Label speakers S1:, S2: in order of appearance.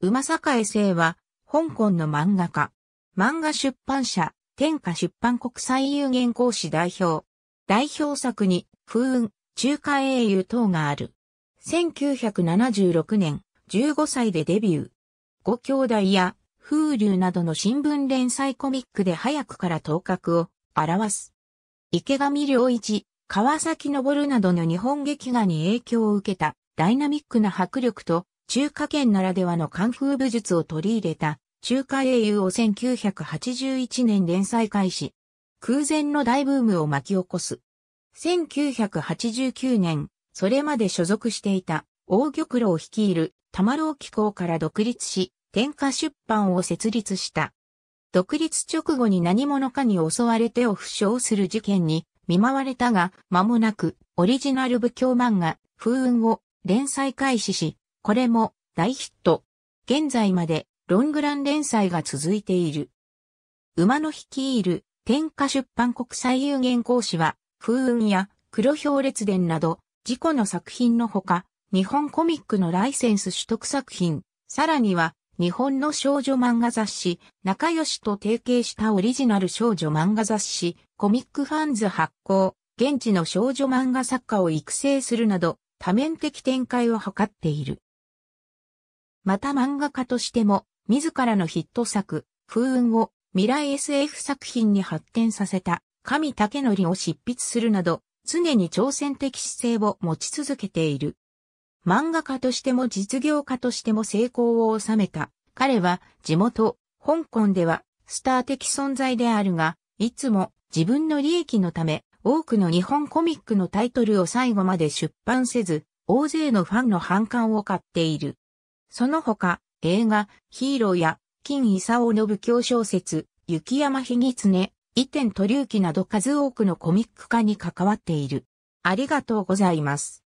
S1: 馬栄生は、香港の漫画家。漫画出版社、天下出版国際有限講師代表。代表作に、風雲、中華英雄等がある。1976年、15歳でデビュー。ご兄弟や、風流などの新聞連載コミックで早くから頭角を表す。池上良一、川崎昇などの日本劇画に影響を受けたダイナミックな迫力と中華圏ならではのカンフー武術を取り入れた中華英雄を1981年連載開始。空前の大ブームを巻き起こす。1989年、それまで所属していた大玉を率いる玉露機構から独立し、天下出版を設立した。独立直後に何者かに襲われてを負傷する事件に見舞われたが、間もなくオリジナル武教漫画、風雲を連載開始し、これも大ヒット。現在までロングラン連載が続いている。馬の率いる天下出版国際有限講師は風雲や黒氷列伝など自己の作品のほか日本コミックのライセンス取得作品、さらには日本の少女漫画雑誌、仲良しと提携したオリジナル少女漫画雑誌、コミックファンズ発行、現地の少女漫画作家を育成するなど、多面的展開を図っている。また漫画家としても、自らのヒット作、風雲を未来 SF 作品に発展させた、神竹則を執筆するなど、常に挑戦的姿勢を持ち続けている。漫画家としても実業家としても成功を収めた。彼は地元、香港ではスター的存在であるが、いつも自分の利益のため多くの日本コミックのタイトルを最後まで出版せず、大勢のファンの反感を買っている。その他、映画、ヒーローや、金勲の武教小説、雪山つね、伊天鳥行など数多くのコミック化に関わっている。ありがとうございます。